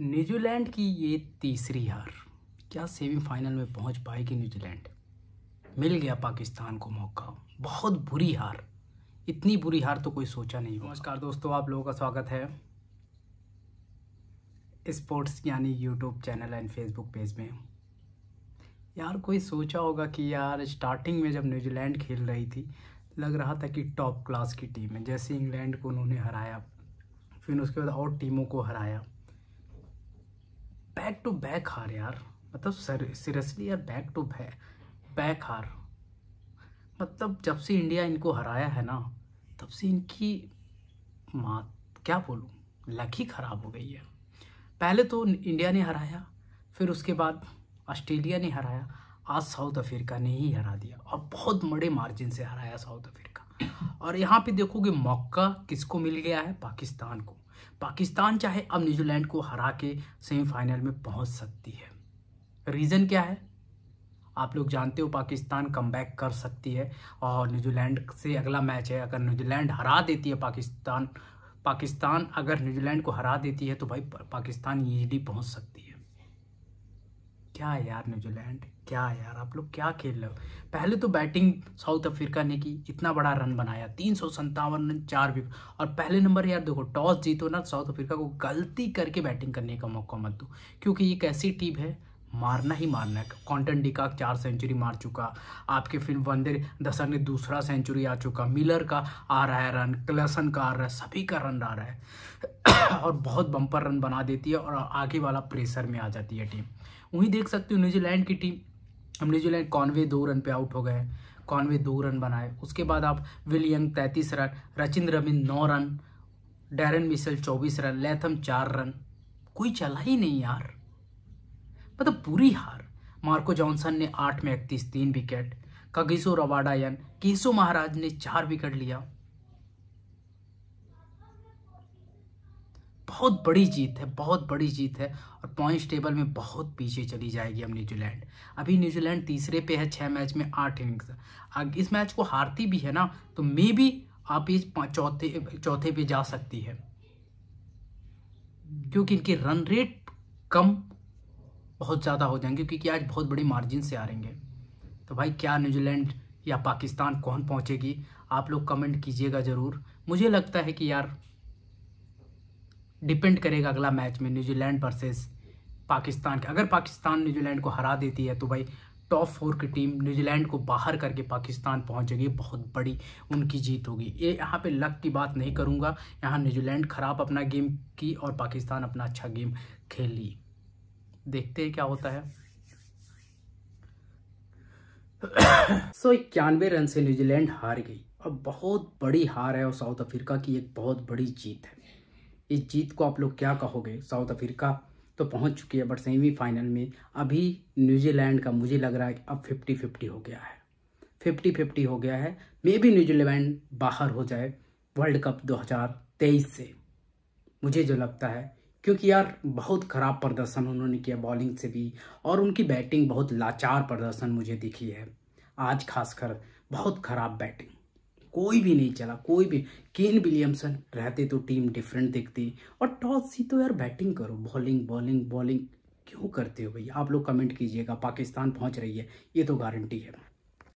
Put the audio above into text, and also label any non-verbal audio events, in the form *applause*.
New Zealand की ये तीसरी हार क्या सेमीफाइनल में पहुंच पाएगी न्यूजीलैंड मिल गया पाकिस्तान को मौका बहुत बुरी हार इतनी बुरी हार तो कोई सोचा नहीं नमस्कार दोस्तों आप लोगों का स्वागत है स्पोर्ट्स यानी YouTube channel and Facebook page में यार कोई सोचा होगा कि यार स्टार्टिंग में जब न्यूजीलैंड खेल रही थी लग रहा था कि टॉप क्लास की टीम है जैसे इंग्लैंड को उन्होंने हराया फिर उसके बाद और टीमों को हराया बैक टू बैक हार यार मतलब सीरियसली यार बैक टू बैक बैक हार मतलब जब से इंडिया इनको हराया है ना तब से इनकी मात क्या बोलूँ लक ही ख़राब हो गई है पहले तो इंडिया ने हराया फिर उसके बाद ऑस्ट्रेलिया ने हराया आज साउथ अफ्रीका ने ही हरा दिया और बहुत बड़े मार्जिन से हराया साउथ अफ्रीका और यहाँ पे देखोगे मौका किसको मिल गया है पाकिस्तान को पाकिस्तान चाहे अब न्यूजीलैंड को हरा के सेमीफाइनल में पहुँच सकती है रीज़न क्या है आप लोग जानते हो पाकिस्तान कम कर सकती है और न्यूजीलैंड से अगला मैच है अगर न्यूजीलैंड हरा देती है पाकिस्तान पाकिस्तान अगर न्यूजीलैंड को हरा देती है तो भाई पाकिस्तान ईजिली पहुंच सकती है क्या यार न्यूजीलैंड क्या यार आप लोग क्या खेल रहे हो पहले तो बैटिंग साउथ अफ्रीका ने की इतना बड़ा रन बनाया तीन सौ संतावन रन चार विकेट और पहले नंबर यार देखो टॉस जीतो ना साउथ अफ्रीका को गलती करके बैटिंग करने का मौका मत दो क्योंकि एक ऐसी टीम है मारना ही मारना है कॉन्टन डिका चार सेंचुरी मार चुका आपके फिर वंदे दसन ने दूसरा सेंचुरी आ चुका मिलर का आ रहा है रन क्लसन का आ रहा है सभी का रन आ रहा है और बहुत बम्पर रन बना देती है और आगे वाला प्रेशर में आ जाती है टीम वहीं देख सकते हो न्यूजीलैंड की टीम हम न्यूजीलैंड कॉन्वे दो रन पे आउट हो गए कॉन्वे दो रन बनाए उसके बाद आप विलियंग तैंतीस रन रचिन रविंद नौ रन डैरन मिसल चौबीस रन लेथम चार रन कोई चला ही नहीं यार मतलब बुरी हार मार्को जॉनसन ने आठ में इकतीस तीन विकेट कगिसो रवाडायन केसो महाराज ने चार विकेट लिया बहुत बड़ी जीत है बहुत बड़ी जीत है और पॉइंट्स टेबल में बहुत पीछे चली जाएगी अब न्यूजीलैंड अभी न्यूजीलैंड तीसरे पे है छः मैच में आठ इनिंग्स इस मैच को हारती भी है ना तो मे भी आप इस चौथे चौथे पे जा सकती है क्योंकि इनकी रन रेट कम बहुत ज़्यादा हो जाएंगे क्योंकि आज बहुत बड़ी मार्जिन से आ रेंगे तो भाई क्या न्यूजीलैंड या पाकिस्तान कौन पहुँचेगी आप लोग कमेंट कीजिएगा ज़रूर मुझे लगता है कि यार डिपेंड करेगा अगला मैच में न्यूजीलैंड वर्सेस पाकिस्तान के अगर पाकिस्तान न्यूजीलैंड को हरा देती है तो भाई टॉप फोर की टीम न्यूजीलैंड को बाहर करके पाकिस्तान पहुंचेगी बहुत बड़ी उनकी जीत होगी ये यहाँ पे लक की बात नहीं करूँगा यहाँ न्यूजीलैंड खराब अपना गेम की और पाकिस्तान अपना अच्छा गेम खेली देखते हैं क्या होता है *coughs* सो इक्यानवे रन से न्यूजीलैंड हार गई अब बहुत बड़ी हार है और साउथ अफ्रीका की एक बहुत बड़ी जीत है इस जीत को आप लोग क्या कहोगे साउथ अफ्रीका तो पहुंच चुकी है बट सेमीफाइनल में अभी न्यूजीलैंड का मुझे लग रहा है कि अब फिफ्टी फिफ्टी हो गया है फिफ्टी फिफ्टी हो गया है मे बी न्यूजीलैंड बाहर हो जाए वर्ल्ड कप दो से मुझे जो लगता है क्योंकि यार बहुत ख़राब प्रदर्शन उन्होंने किया बॉलिंग से भी और उनकी बैटिंग बहुत लाचार प्रदर्शन मुझे दिखी है आज खासकर बहुत ख़राब बैटिंग कोई भी नहीं चला कोई भी केन विलियमसन रहते तो टीम डिफरेंट दिखती और टॉस ही तो यार बैटिंग करो बॉलिंग बॉलिंग बॉलिंग क्यों करते हो भैया आप लोग कमेंट कीजिएगा पाकिस्तान पहुंच रही है ये तो गारंटी है